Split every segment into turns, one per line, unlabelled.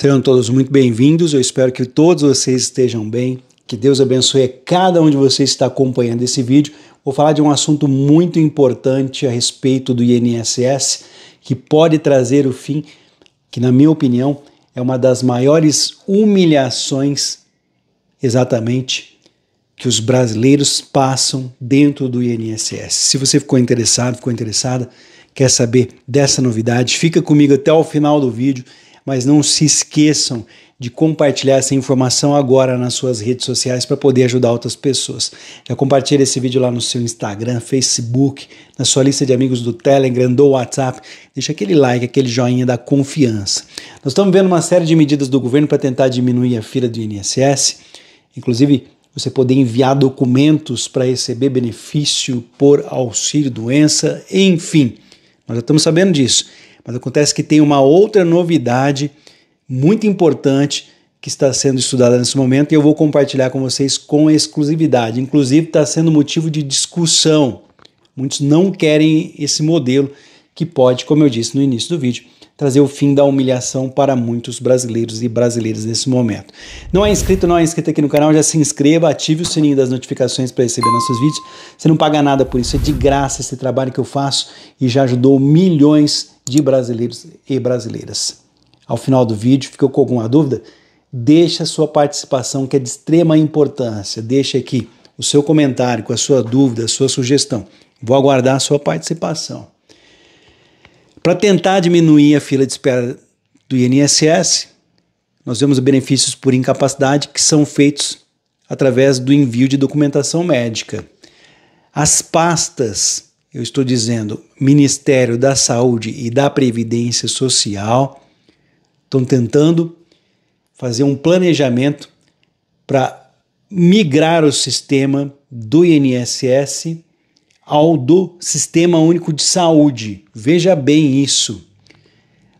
Sejam todos muito bem-vindos. Eu espero que todos vocês estejam bem. Que Deus abençoe cada um de vocês que está acompanhando esse vídeo. Vou falar de um assunto muito importante a respeito do INSS, que pode trazer o fim, que na minha opinião é uma das maiores humilhações exatamente que os brasileiros passam dentro do INSS. Se você ficou interessado, ficou interessada, quer saber dessa novidade, fica comigo até o final do vídeo mas não se esqueçam de compartilhar essa informação agora nas suas redes sociais para poder ajudar outras pessoas. Já compartilhe esse vídeo lá no seu Instagram, Facebook, na sua lista de amigos do Telegram, do WhatsApp. Deixa aquele like, aquele joinha da confiança. Nós estamos vendo uma série de medidas do governo para tentar diminuir a fila do INSS, inclusive você poder enviar documentos para receber benefício por auxílio doença, enfim. Nós já estamos sabendo disso. Mas acontece que tem uma outra novidade muito importante que está sendo estudada nesse momento e eu vou compartilhar com vocês com exclusividade. Inclusive, está sendo motivo de discussão. Muitos não querem esse modelo que pode, como eu disse no início do vídeo, trazer o fim da humilhação para muitos brasileiros e brasileiras nesse momento. Não é inscrito, não é inscrito aqui no canal, já se inscreva, ative o sininho das notificações para receber nossos vídeos. Você não paga nada por isso, é de graça esse trabalho que eu faço e já ajudou milhões de brasileiros e brasileiras. Ao final do vídeo, ficou com alguma dúvida? Deixe a sua participação que é de extrema importância. Deixe aqui o seu comentário com a sua dúvida, a sua sugestão. Vou aguardar a sua participação. Para tentar diminuir a fila de espera do INSS, nós vemos benefícios por incapacidade que são feitos através do envio de documentação médica. As pastas, eu estou dizendo, Ministério da Saúde e da Previdência Social, estão tentando fazer um planejamento para migrar o sistema do INSS ao do Sistema Único de Saúde. Veja bem isso.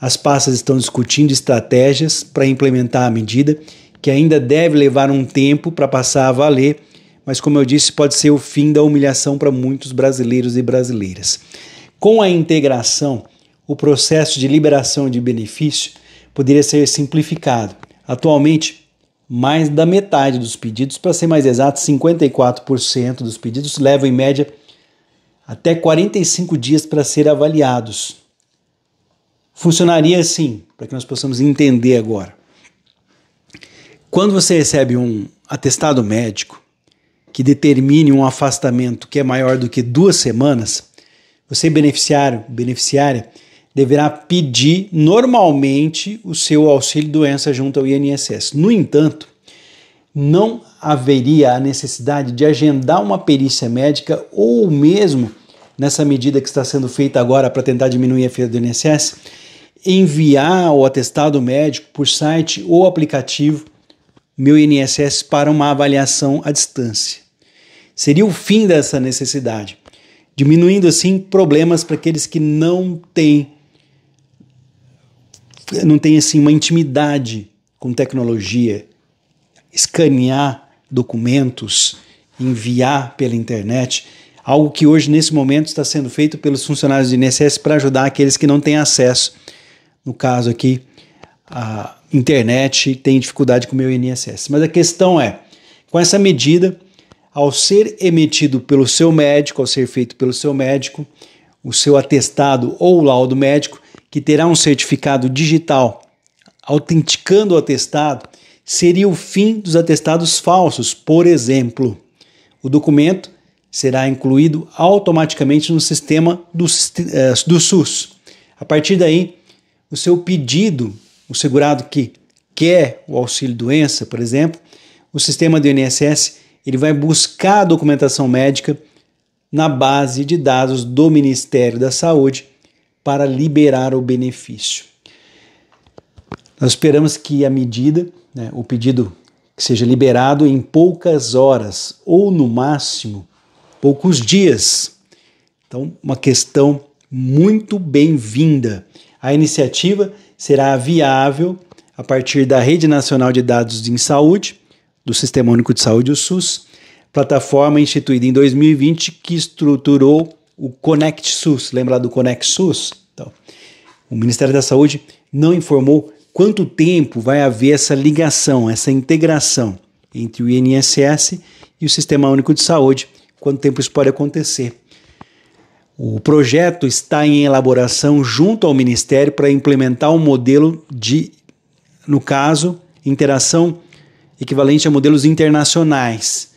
As pastas estão discutindo estratégias para implementar a medida, que ainda deve levar um tempo para passar a valer, mas, como eu disse, pode ser o fim da humilhação para muitos brasileiros e brasileiras. Com a integração, o processo de liberação de benefício poderia ser simplificado. Atualmente, mais da metade dos pedidos, para ser mais exato, 54% dos pedidos levam em média até 45 dias para serem avaliados. Funcionaria assim, para que nós possamos entender agora. Quando você recebe um atestado médico que determine um afastamento que é maior do que duas semanas, você beneficiário, beneficiária, deverá pedir normalmente o seu auxílio doença junto ao INSS. No entanto, não haveria a necessidade de agendar uma perícia médica ou mesmo, nessa medida que está sendo feita agora para tentar diminuir a fila do INSS, enviar o atestado médico por site ou aplicativo meu INSS para uma avaliação à distância. Seria o fim dessa necessidade, diminuindo assim problemas para aqueles que não têm não tem assim uma intimidade com tecnologia, escanear documentos, enviar pela internet, algo que hoje, nesse momento, está sendo feito pelos funcionários do INSS para ajudar aqueles que não têm acesso. No caso aqui, a internet tem dificuldade com o meu INSS. Mas a questão é, com essa medida, ao ser emitido pelo seu médico, ao ser feito pelo seu médico, o seu atestado ou laudo médico, que terá um certificado digital autenticando o atestado, seria o fim dos atestados falsos, por exemplo. O documento será incluído automaticamente no sistema do, eh, do SUS. A partir daí, o seu pedido, o segurado que quer o auxílio-doença, por exemplo, o sistema do INSS ele vai buscar a documentação médica na base de dados do Ministério da Saúde para liberar o benefício. Nós esperamos que a medida, né, o pedido, que seja liberado em poucas horas ou no máximo poucos dias. Então, uma questão muito bem-vinda. A iniciativa será viável a partir da Rede Nacional de Dados em Saúde, do Sistema Único de Saúde, o SUS, plataforma instituída em 2020 que estruturou o Conect SUS. Lembra lá do Conect SUS? Então, o Ministério da Saúde não informou quanto tempo vai haver essa ligação, essa integração entre o INSS e o Sistema Único de Saúde, quanto tempo isso pode acontecer. O projeto está em elaboração junto ao Ministério para implementar um modelo de, no caso, interação equivalente a modelos internacionais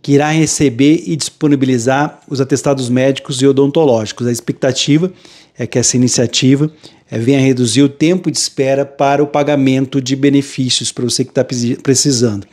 que irá receber e disponibilizar os atestados médicos e odontológicos. A expectativa é que essa iniciativa eh, venha a reduzir o tempo de espera para o pagamento de benefícios para você que está precisando.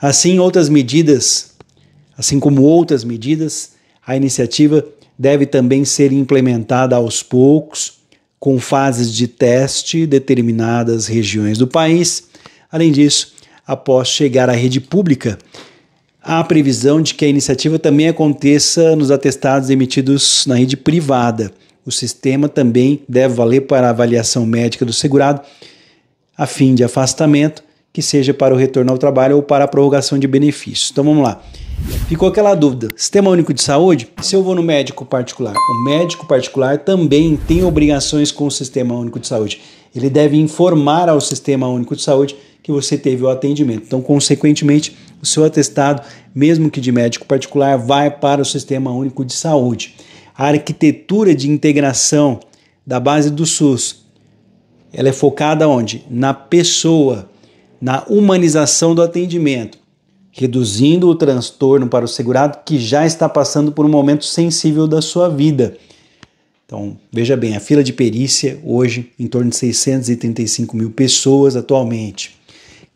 Assim, outras medidas, assim como outras medidas, a iniciativa deve também ser implementada aos poucos, com fases de teste em determinadas regiões do país. Além disso, após chegar à rede pública, há previsão de que a iniciativa também aconteça nos atestados emitidos na rede privada. O sistema também deve valer para a avaliação médica do segurado, a fim de afastamento, que seja para o retorno ao trabalho ou para a prorrogação de benefícios. Então vamos lá. Ficou aquela dúvida: Sistema Único de Saúde? Se eu vou no médico particular, o médico particular também tem obrigações com o Sistema Único de Saúde. Ele deve informar ao Sistema Único de Saúde que você teve o atendimento. Então, consequentemente, o seu atestado, mesmo que de médico particular, vai para o Sistema Único de Saúde. A arquitetura de integração da base do SUS, ela é focada onde? Na pessoa, na humanização do atendimento, reduzindo o transtorno para o segurado que já está passando por um momento sensível da sua vida. Então, veja bem, a fila de perícia hoje em torno de 635 mil pessoas atualmente.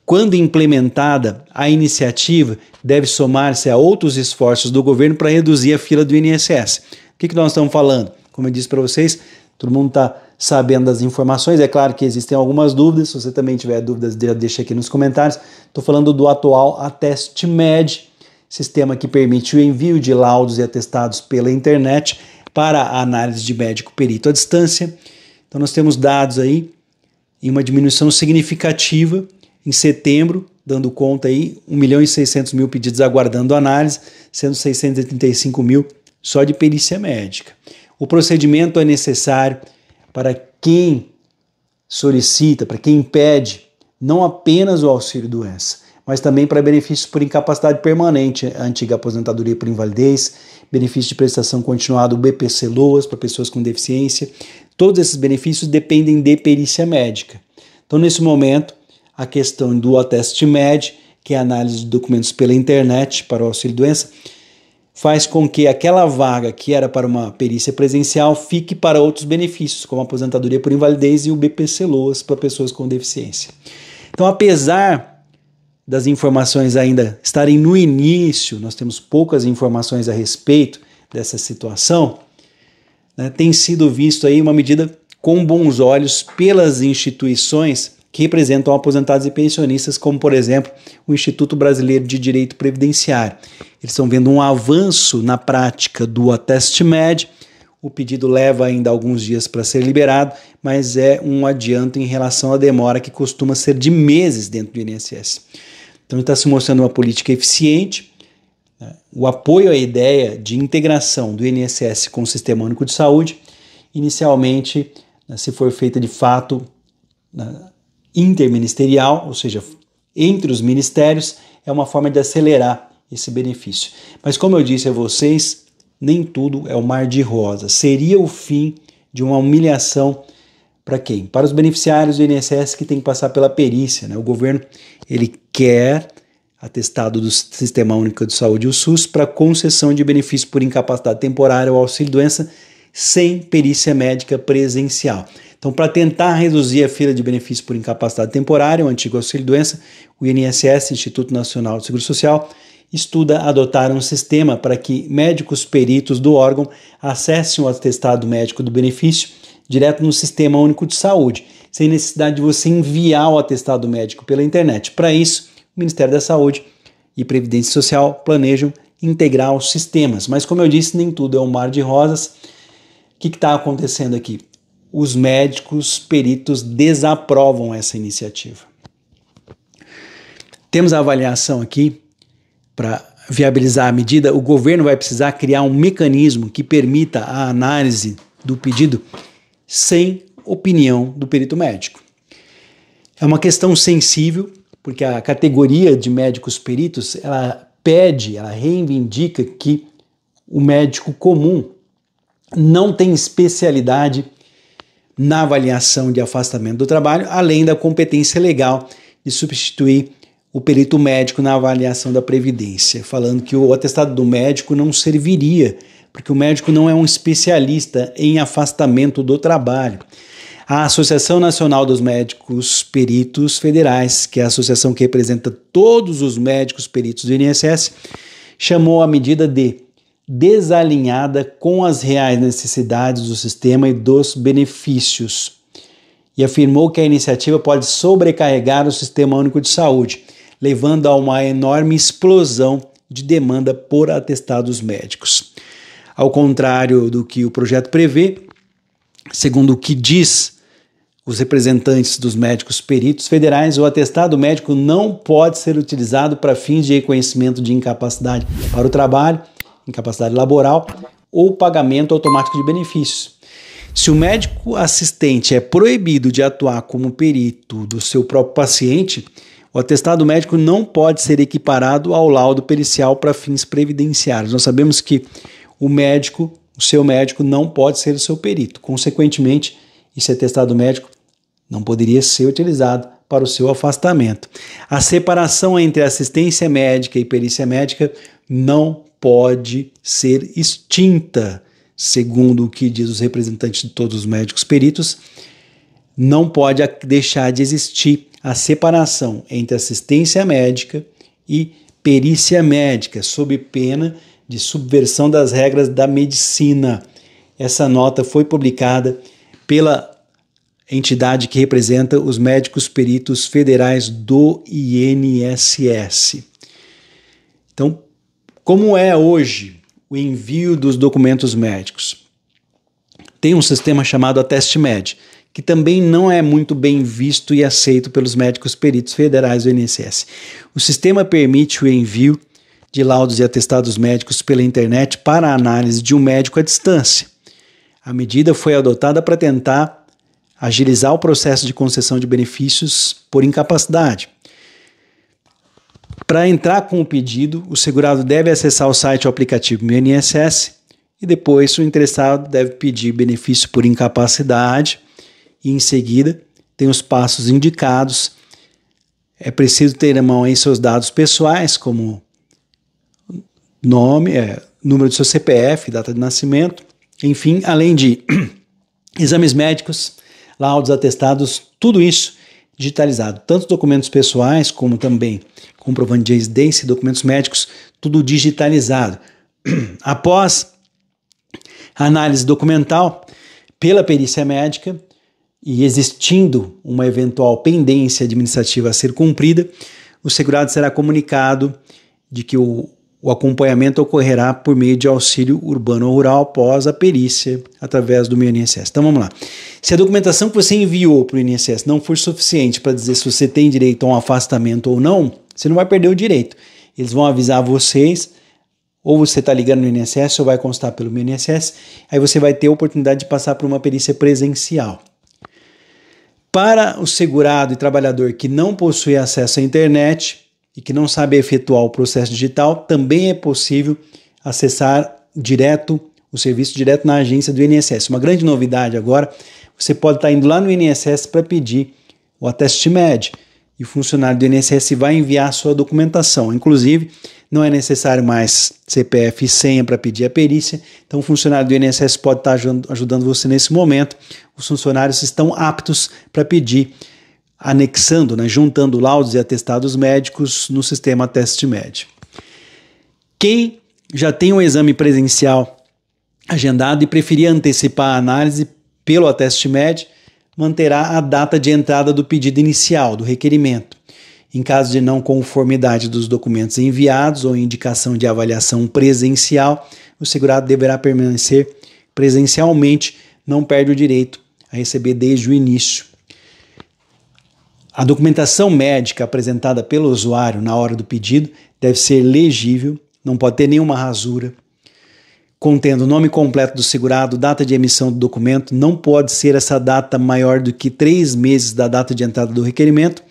Quando implementada, a iniciativa deve somar-se a outros esforços do governo para reduzir a fila do INSS. O que, que nós estamos falando? Como eu disse para vocês, todo mundo está sabendo das informações. É claro que existem algumas dúvidas. Se você também tiver dúvidas, deixa aqui nos comentários. Estou falando do atual AtestMed, sistema que permite o envio de laudos e atestados pela internet para a análise de médico perito à distância. Então nós temos dados aí em uma diminuição significativa em setembro, dando conta aí, 1 milhão e 600 mil pedidos aguardando análise, sendo 635 mil só de perícia médica. O procedimento é necessário para quem solicita, para quem pede, não apenas o auxílio doença, mas também para benefícios por incapacidade permanente, antiga aposentadoria por invalidez, benefício de prestação continuada, o BPC Loas para pessoas com deficiência. Todos esses benefícios dependem de perícia médica. Então, nesse momento, a questão do ATEST-MED, que é a análise de documentos pela internet para o auxílio-doença, faz com que aquela vaga que era para uma perícia presencial fique para outros benefícios, como a aposentadoria por invalidez e o BPC Loas para pessoas com deficiência. Então, apesar das informações ainda estarem no início, nós temos poucas informações a respeito dessa situação, né, tem sido visto aí uma medida com bons olhos pelas instituições que representam aposentados e pensionistas, como, por exemplo, o Instituto Brasileiro de Direito Previdenciário. Eles estão vendo um avanço na prática do médio. O pedido leva ainda alguns dias para ser liberado, mas é um adianto em relação à demora que costuma ser de meses dentro do INSS. Então, está se mostrando uma política eficiente. Né? O apoio à ideia de integração do INSS com o Sistema Único de Saúde, inicialmente, né, se for feita de fato, né, interministerial, ou seja, entre os ministérios, é uma forma de acelerar esse benefício. Mas como eu disse a vocês, nem tudo é o mar de rosa. Seria o fim de uma humilhação para quem? Para os beneficiários do INSS que tem que passar pela perícia, né? O governo ele quer atestado do Sistema Único de Saúde, o SUS, para concessão de benefício por incapacidade temporária ou auxílio doença sem perícia médica presencial. Então, para tentar reduzir a fila de benefício por incapacidade temporária, o antigo auxílio-doença, o INSS, Instituto Nacional do Seguro Social, estuda adotar um sistema para que médicos peritos do órgão acessem o atestado médico do benefício direto no Sistema Único de Saúde, sem necessidade de você enviar o atestado médico pela internet. Para isso, o Ministério da Saúde e Previdência Social planejam integrar os sistemas. Mas, como eu disse, nem tudo é um mar de rosas. O que está acontecendo aqui? os médicos peritos desaprovam essa iniciativa. Temos a avaliação aqui para viabilizar a medida. O governo vai precisar criar um mecanismo que permita a análise do pedido sem opinião do perito médico. É uma questão sensível, porque a categoria de médicos peritos, ela pede, ela reivindica que o médico comum não tem especialidade na avaliação de afastamento do trabalho, além da competência legal de substituir o perito médico na avaliação da previdência, falando que o atestado do médico não serviria, porque o médico não é um especialista em afastamento do trabalho. A Associação Nacional dos Médicos Peritos Federais, que é a associação que representa todos os médicos peritos do INSS, chamou a medida de desalinhada com as reais necessidades do sistema e dos benefícios. E afirmou que a iniciativa pode sobrecarregar o Sistema Único de Saúde, levando a uma enorme explosão de demanda por atestados médicos. Ao contrário do que o projeto prevê, segundo o que diz os representantes dos médicos peritos federais, o atestado médico não pode ser utilizado para fins de reconhecimento de incapacidade para o trabalho incapacidade laboral, ou pagamento automático de benefícios. Se o médico assistente é proibido de atuar como perito do seu próprio paciente, o atestado médico não pode ser equiparado ao laudo pericial para fins previdenciários. Nós sabemos que o médico, o seu médico, não pode ser o seu perito. Consequentemente, esse atestado médico não poderia ser utilizado para o seu afastamento. A separação entre assistência médica e perícia médica não pode ser extinta, segundo o que diz os representantes de todos os médicos peritos, não pode deixar de existir a separação entre assistência médica e perícia médica, sob pena de subversão das regras da medicina. Essa nota foi publicada pela entidade que representa os médicos peritos federais do INSS. Então, como é hoje o envio dos documentos médicos? Tem um sistema chamado a que também não é muito bem visto e aceito pelos médicos peritos federais do INSS. O sistema permite o envio de laudos e atestados médicos pela internet para análise de um médico à distância. A medida foi adotada para tentar agilizar o processo de concessão de benefícios por incapacidade. Para entrar com o pedido, o segurado deve acessar o site ou aplicativo INSS e depois o interessado deve pedir benefício por incapacidade e em seguida tem os passos indicados. É preciso ter em mão em seus dados pessoais, como nome, é, número do seu CPF, data de nascimento, enfim, além de exames médicos, laudos atestados, tudo isso digitalizado. Tanto documentos pessoais, como também comprovante de residência e documentos médicos, tudo digitalizado. Após análise documental pela perícia médica e existindo uma eventual pendência administrativa a ser cumprida, o segurado será comunicado de que o o acompanhamento ocorrerá por meio de auxílio urbano ou rural após a perícia através do meu INSS. Então vamos lá. Se a documentação que você enviou para o INSS não for suficiente para dizer se você tem direito a um afastamento ou não, você não vai perder o direito. Eles vão avisar vocês, ou você está ligando no INSS ou vai constar pelo meu INSS, aí você vai ter a oportunidade de passar por uma perícia presencial. Para o segurado e trabalhador que não possui acesso à internet, e que não sabe efetuar o processo digital, também é possível acessar direto o serviço direto na agência do INSS. Uma grande novidade agora, você pode estar indo lá no INSS para pedir o ateste MED e o funcionário do INSS vai enviar sua documentação. Inclusive, não é necessário mais CPF e senha para pedir a perícia, então o funcionário do INSS pode estar ajudando você nesse momento. Os funcionários estão aptos para pedir anexando, né, juntando laudos e atestados médicos no sistema TestMed. Quem já tem um exame presencial agendado e preferir antecipar a análise pelo TestMed, manterá a data de entrada do pedido inicial, do requerimento. Em caso de não conformidade dos documentos enviados ou indicação de avaliação presencial, o segurado deverá permanecer presencialmente, não perde o direito a receber desde o início a documentação médica apresentada pelo usuário na hora do pedido deve ser legível, não pode ter nenhuma rasura, contendo o nome completo do segurado, data de emissão do documento, não pode ser essa data maior do que três meses da data de entrada do requerimento,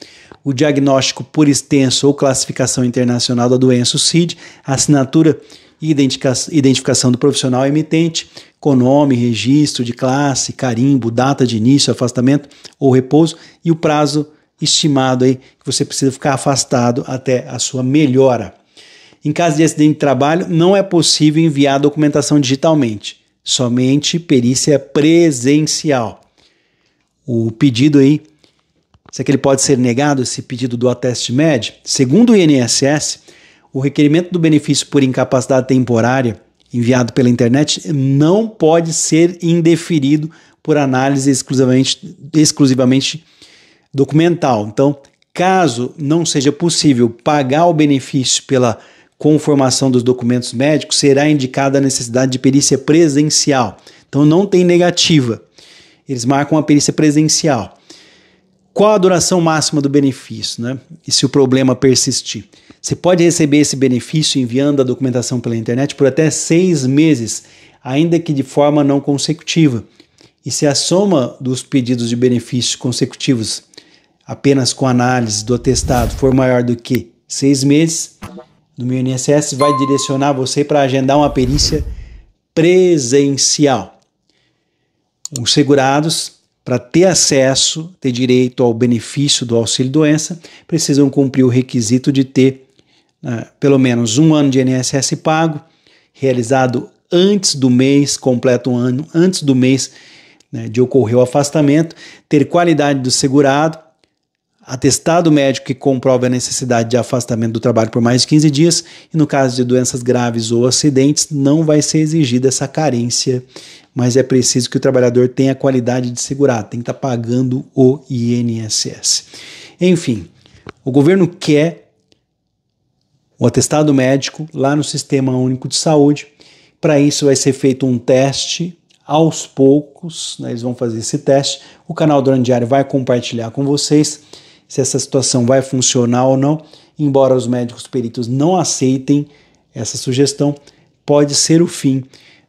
o diagnóstico por extenso ou classificação internacional da doença, o CID, assinatura e identificação do profissional emitente, com nome, registro de classe, carimbo, data de início, afastamento ou repouso e o prazo estimado aí que você precisa ficar afastado até a sua melhora. Em caso de acidente de trabalho, não é possível enviar a documentação digitalmente, somente perícia presencial. O pedido aí, será que ele pode ser negado, esse pedido do ateste médio? Segundo o INSS, o requerimento do benefício por incapacidade temporária enviado pela internet não pode ser indeferido por análise exclusivamente, exclusivamente documental. Então, caso não seja possível pagar o benefício pela conformação dos documentos médicos, será indicada a necessidade de perícia presencial. Então, não tem negativa. Eles marcam a perícia presencial. Qual a duração máxima do benefício, né? E se o problema persistir? Você pode receber esse benefício enviando a documentação pela internet por até seis meses, ainda que de forma não consecutiva. E se a soma dos pedidos de benefícios consecutivos apenas com análise do atestado for maior do que seis meses, no meu INSS vai direcionar você para agendar uma perícia presencial. Os segurados, para ter acesso, ter direito ao benefício do auxílio-doença, precisam cumprir o requisito de ter uh, pelo menos um ano de INSS pago, realizado antes do mês, completo um ano antes do mês né, de ocorrer o afastamento, ter qualidade do segurado atestado médico que comprove a necessidade de afastamento do trabalho por mais de 15 dias, e no caso de doenças graves ou acidentes, não vai ser exigida essa carência, mas é preciso que o trabalhador tenha a qualidade de segurar, tem que estar tá pagando o INSS. Enfim, o governo quer o atestado médico lá no Sistema Único de Saúde. Para isso vai ser feito um teste aos poucos, né, eles vão fazer esse teste. O canal Drone Diário vai compartilhar com vocês se essa situação vai funcionar ou não, embora os médicos peritos não aceitem essa sugestão, pode ser o fim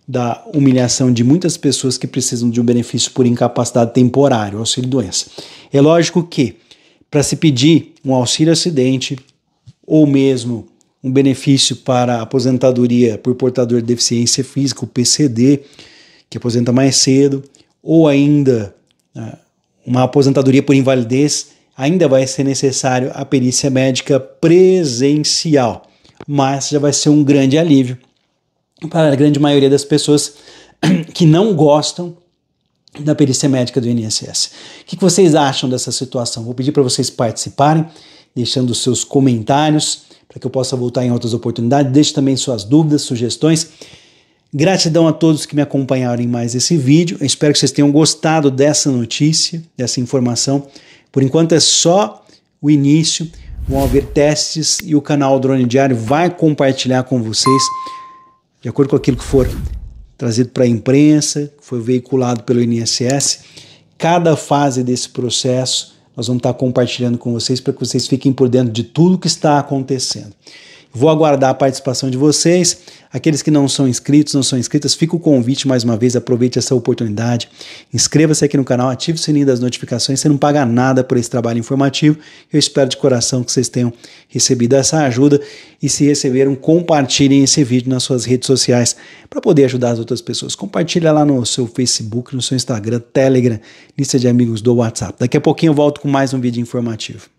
da humilhação de muitas pessoas que precisam de um benefício por incapacidade temporária, auxílio doença. É lógico que para se pedir um auxílio acidente ou mesmo um benefício para aposentadoria por portador de deficiência física, o PCD, que aposenta mais cedo, ou ainda ah, uma aposentadoria por invalidez, ainda vai ser necessário a perícia médica presencial, mas já vai ser um grande alívio para a grande maioria das pessoas que não gostam da perícia médica do INSS. O que vocês acham dessa situação? Vou pedir para vocês participarem, deixando seus comentários para que eu possa voltar em outras oportunidades. Deixe também suas dúvidas, sugestões. Gratidão a todos que me acompanharam em mais esse vídeo. Eu espero que vocês tenham gostado dessa notícia, dessa informação. Por enquanto é só o início, vão haver testes e o canal Drone Diário vai compartilhar com vocês, de acordo com aquilo que for trazido para a imprensa, que foi veiculado pelo INSS, cada fase desse processo nós vamos estar compartilhando com vocês para que vocês fiquem por dentro de tudo que está acontecendo. Vou aguardar a participação de vocês. Aqueles que não são inscritos, não são inscritas, fica o convite mais uma vez, aproveite essa oportunidade. Inscreva-se aqui no canal, ative o sininho das notificações, você não paga nada por esse trabalho informativo. Eu espero de coração que vocês tenham recebido essa ajuda e se receberam, compartilhem esse vídeo nas suas redes sociais para poder ajudar as outras pessoas. Compartilha lá no seu Facebook, no seu Instagram, Telegram, lista de amigos do WhatsApp. Daqui a pouquinho eu volto com mais um vídeo informativo.